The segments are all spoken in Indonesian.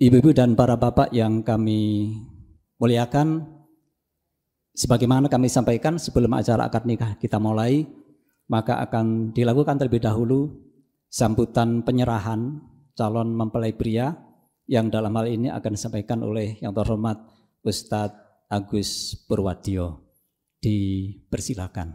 ibu-ibu dan para bapak yang kami muliakan, sebagaimana kami sampaikan sebelum acara akad nikah kita mulai, maka akan dilakukan terlebih dahulu sambutan penyerahan calon mempelai pria yang dalam hal ini akan disampaikan oleh yang terhormat Ustadz Agus Purwadio. Dipersilakan.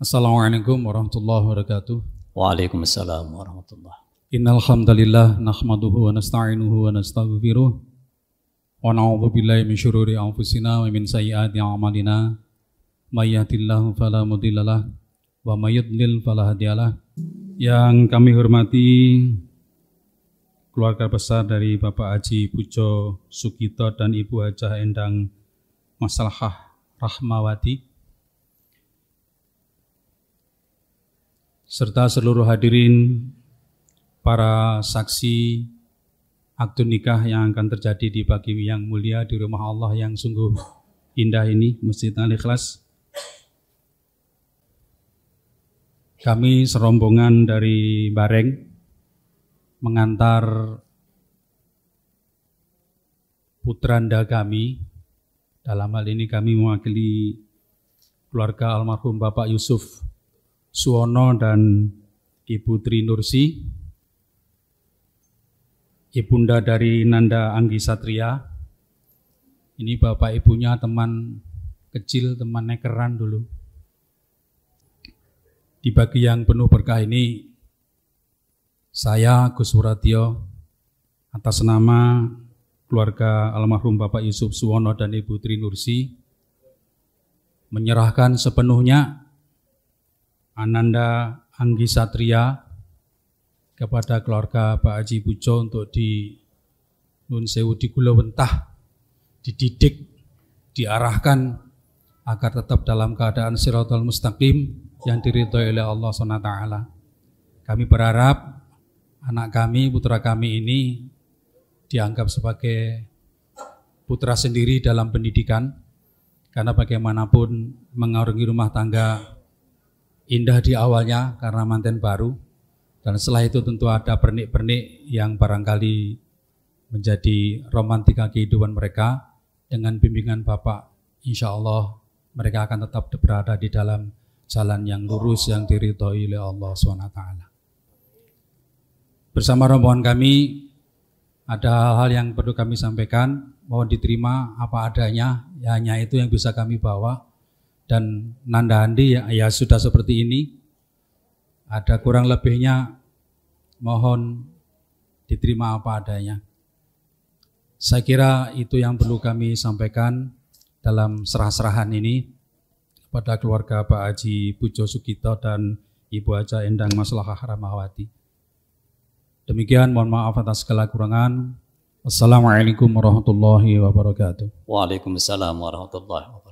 Assalamualaikum warahmatullahi wabarakatuh. Waalaikumsalam warahmatullahi Innal hamdalillah nahmaduhu wa nasta'inuhu wa nastaghfiruh wa na'udzu billahi min syururi anfusina wa min sayyiati a'malina may yahdihillahu fala mudhillalah wa may yudlil fala hadiyalah yang kami hormati keluarga besar dari Bapak Haji Pujo Sugito dan Ibu Hajah Endang Maslahah Rahmawati serta seluruh hadirin para saksi akte nikah yang akan terjadi di pagi yang mulia di rumah Allah yang sungguh indah ini Masjid Al Ikhlas. Kami serombongan dari Bareng mengantar putranda kami dalam hal ini kami mewakili keluarga almarhum Bapak Yusuf Suwono dan Ibu Tri Nursi, Ibunda dari Nanda Anggi Satria. Ini bapak ibunya teman kecil, teman nekeran dulu. Di bagi yang penuh berkah ini, saya Gus Suratyo atas nama keluarga almarhum Bapak Yusuf Suwono dan Ibu Tri Nursi menyerahkan sepenuhnya Ananda Anggi Satria kepada keluarga Pak Haji Bujo untuk di Nun Sewu di Wentah dididik, diarahkan agar tetap dalam keadaan siratul mustaqim yang diridhoi oleh Allah SWT. Kami berharap anak kami, putra kami ini dianggap sebagai putra sendiri dalam pendidikan, karena bagaimanapun mengarungi rumah tangga indah di awalnya karena manten baru dan setelah itu tentu ada pernik-pernik yang barangkali menjadi romantika kehidupan mereka dengan bimbingan Bapak insya Allah mereka akan tetap berada di dalam jalan yang lurus yang diridhoi oleh Allah SWT bersama rombongan kami ada hal-hal yang perlu kami sampaikan mohon diterima apa adanya ya hanya itu yang bisa kami bawa dan Nanda Handi ya, ya sudah seperti ini. Ada kurang lebihnya mohon diterima apa adanya. Saya kira itu yang perlu kami sampaikan dalam serah-serahan ini kepada keluarga Pak Haji Pujo Sugito dan Ibu Haja Endang Maslahah Ramawati. Demikian mohon maaf atas segala kurangan. Assalamualaikum warahmatullahi wabarakatuh. Waalaikumsalam warahmatullahi wabarakatuh.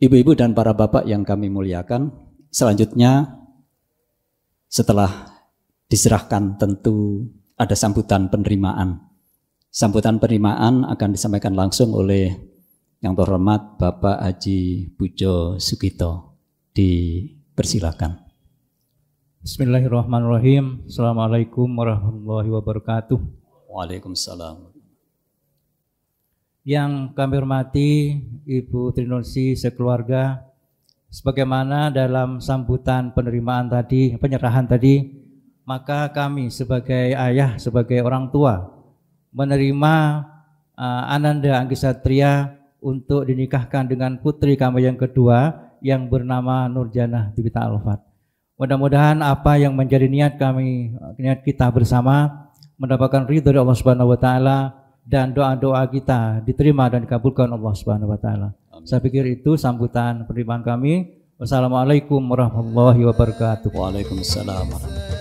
Ibu-ibu dan para bapak yang kami muliakan, selanjutnya setelah diserahkan tentu ada sambutan penerimaan. Sambutan penerimaan akan disampaikan langsung oleh yang terhormat Bapak Haji Bujo Sugito. Dipersilakan. Bismillahirrahmanirrahim. Assalamualaikum warahmatullahi wabarakatuh. Waalaikumsalam yang kami hormati Ibu Trinonsi sekeluarga sebagaimana dalam sambutan penerimaan tadi, penyerahan tadi, maka kami sebagai ayah, sebagai orang tua menerima uh, Ananda Satria untuk dinikahkan dengan putri kami yang kedua yang bernama Nurjana Dibita Alfat. Mudah-mudahan apa yang menjadi niat kami, niat kita bersama mendapatkan ridho dari Allah Subhanahu wa taala dan doa-doa kita diterima dan dikabulkan Allah Subhanahu wa taala. Saya pikir itu sambutan penerimaan kami. Wassalamualaikum warahmatullahi wabarakatuh. Waalaikumsalam warahmatullahi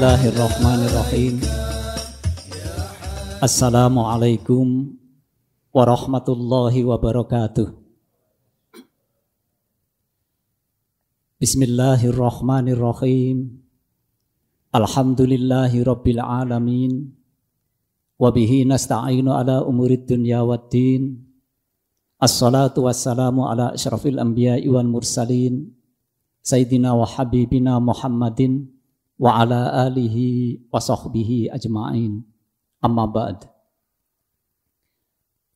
Bismillahirrahmanirrahim. Assalamualaikum warahmatullahi wabarakatuh. Bismillahirrahmanirrahim. Alhamdulillahi rabbil alamin. Wabihi nasta'inu ala umurid dunya waddin. Assalatu wassalamu ala ashrafil anbiya'i wal mursalin. Sayyidina wa habibina Muhammadin wa ala alihi wa sahbihi ajma'in. Amma ba'd.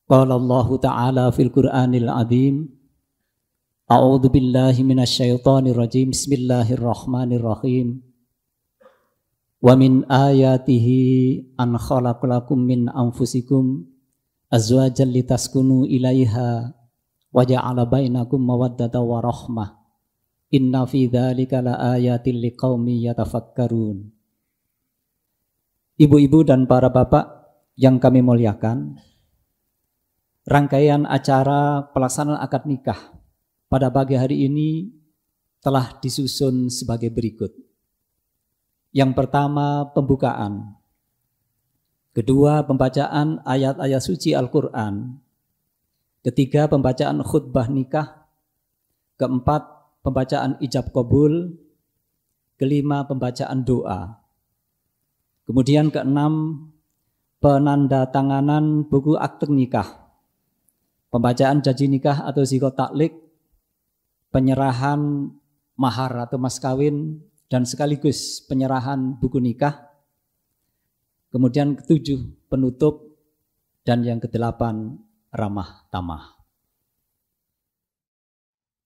Qala Allah Ta'ala fil Qur'anil Azim. A'udzu billahi minasyaitonir rajim. Bismillahirrahmanirrahim. Wa min ayatihi an khalaqalakum min anfusikum azwajan litaskunu ilaiha wa ja'ala bainakum mawaddata wa rahmah Inna fi la laayatil liqawmi yatafakkarun. Ibu-ibu dan para bapak yang kami muliakan, rangkaian acara pelaksanaan akad nikah pada pagi hari ini telah disusun sebagai berikut. Yang pertama, pembukaan. Kedua, pembacaan ayat-ayat suci Al-Quran. Ketiga, pembacaan khutbah nikah. Keempat, pembacaan ijab kabul, kelima pembacaan doa. Kemudian keenam penanda tanganan buku akte nikah. Pembacaan janji nikah atau zikot taklik, penyerahan mahar atau mas kawin dan sekaligus penyerahan buku nikah. Kemudian ketujuh penutup dan yang kedelapan ramah tamah.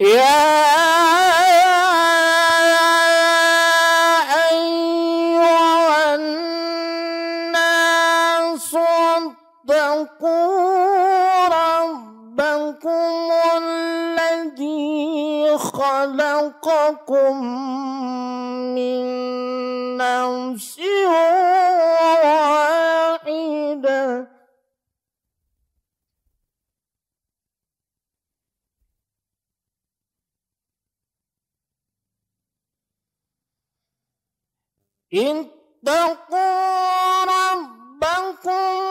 يا أيها الناس اتقوا ربكم الذي خلقكم من نفس اتقوا ربكم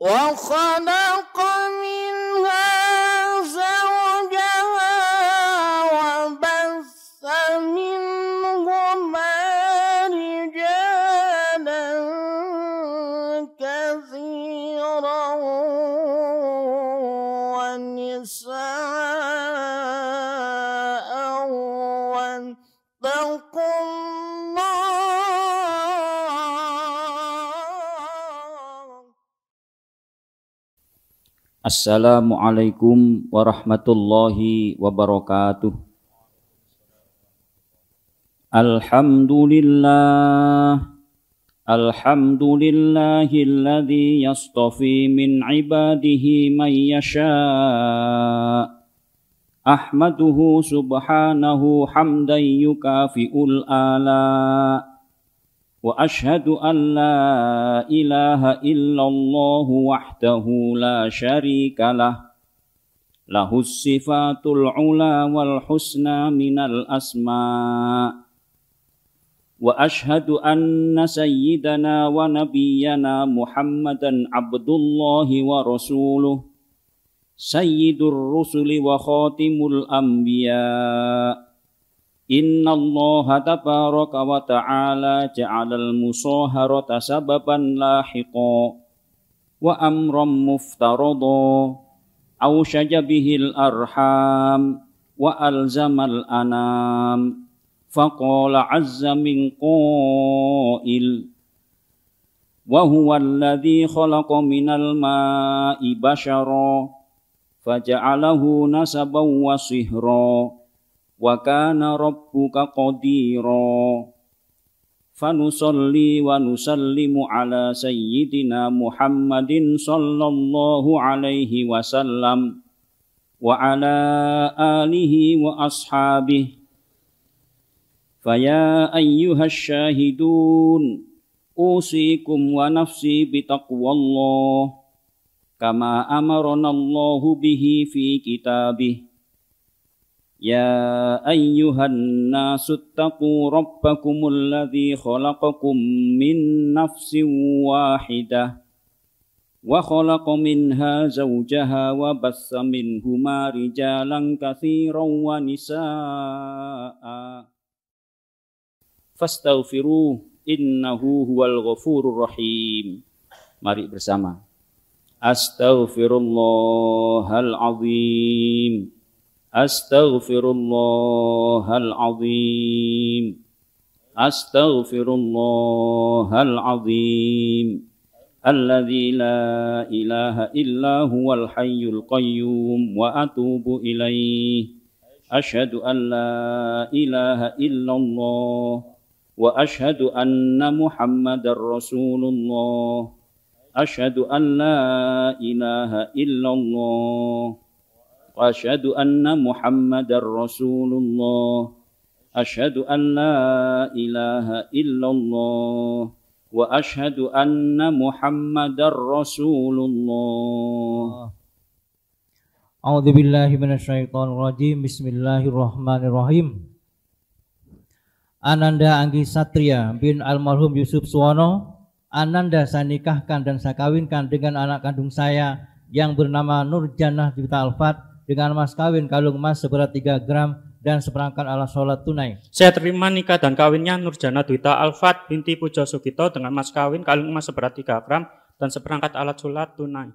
وخلق Assalamualaikum warahmatullahi wabarakatuh. Alhamdulillah. Alhamdulillahilladzi yastafi min ibadihi man yasha. Ahmaduhu subhanahu hamdan yukafi'ul ala. وأشهد أن لا إله إلا الله وحده لا شريك له له الصفات العلى والحسنى من الأسماء وأشهد أن سيدنا ونبينا محمدا عبد الله ورسوله سيد الرسل وخاتم الأنبياء إن الله تبارك وتعالى جعل المصاهرة سببا لاحقا وأمرا مفترضا أوشج به الأرحام وألزم الأنام فقال عز من قائل وهو الذي خلق من الماء بشرا فجعله نسبا وصهرا wa kana rabbuka qadira fanusalli wa nusallimu ala sayyidina Muhammadin sallallahu alaihi wasallam wa ala alihi wa ashabihi فيا أيها syahidun, usikum wa nafsi الله kama أمرنا Allahu bihi fi kitabih. يا أيها الناس اتقوا ربكم الذي خلقكم من نفس واحدة وخلق منها زوجها وبث منهما رجالا كثيرا ونساء فاستغفروه إنه هو الغفور الرحيم Mari bersama. Astaghfirullahaladzim. أستغفر الله العظيم أستغفر الله العظيم الذي لا إله إلا هو الحي القيوم وأتوب إليه أشهد أن لا إله إلا الله وأشهد أن محمد رسول الله أشهد أن لا إله إلا الله واشهد ان محمدا رسول الله اشهد ان لا اله الا الله واشهد ان محمدا رسول الله أعوذ بالله من الشيطان الرجيم بسم الله الرحمن الرحيم Ananda Anggi Satria bin almarhum Yusuf Suwono Ananda saya nikahkan dan saya kawinkan dengan anak kandung saya yang bernama Nurjanah Juta Alfat dengan mas kawin kalung emas seberat 3 gram dan seperangkat alat sholat tunai. Saya terima nikah dan kawinnya Nurjana Duita Alfat binti Pujo Sugito dengan mas kawin kalung emas seberat 3 gram dan seperangkat alat sholat tunai.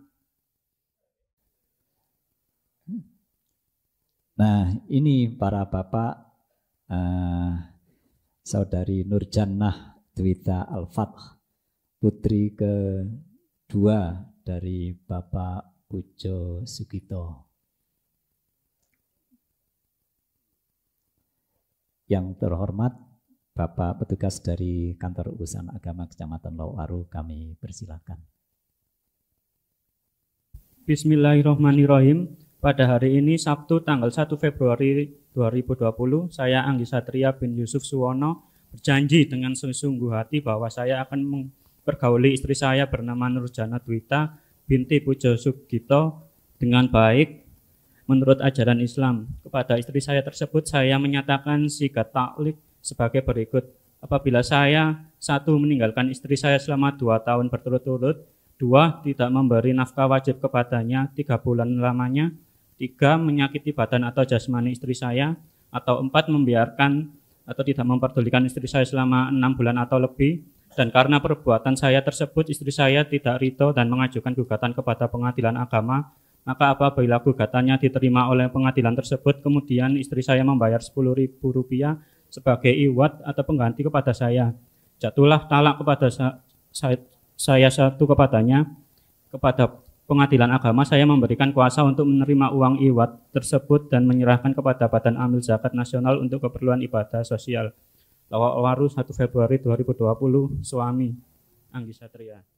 Nah ini para bapak uh, saudari Nurjannah Duita Alfat putri kedua dari Bapak Pujo Sugito. Yang terhormat Bapak petugas dari Kantor Urusan Agama Kecamatan Lawaru kami persilakan. Bismillahirrahmanirrahim. Pada hari ini Sabtu tanggal 1 Februari 2020, saya Anggi Satria bin Yusuf Suwono berjanji dengan sesungguh hati bahwa saya akan mempergauli istri saya bernama Nurjana Dwita binti Pujo Sugito dengan baik menurut ajaran Islam. Kepada istri saya tersebut saya menyatakan sikat taklik sebagai berikut. Apabila saya satu meninggalkan istri saya selama dua tahun berturut-turut, dua tidak memberi nafkah wajib kepadanya tiga bulan lamanya, tiga menyakiti badan atau jasmani istri saya, atau empat membiarkan atau tidak memperdulikan istri saya selama enam bulan atau lebih, dan karena perbuatan saya tersebut istri saya tidak rito dan mengajukan gugatan kepada pengadilan agama maka apabila gugatannya diterima oleh pengadilan tersebut, kemudian istri saya membayar Rp 10.000 rupiah sebagai iwat atau pengganti kepada saya. Jatuhlah talak kepada saya, saya satu kepadanya, kepada pengadilan agama saya memberikan kuasa untuk menerima uang iwat tersebut dan menyerahkan kepada Badan Amil Zakat Nasional untuk keperluan ibadah sosial. Lawa Waru 1 Februari 2020, suami Anggi Satria.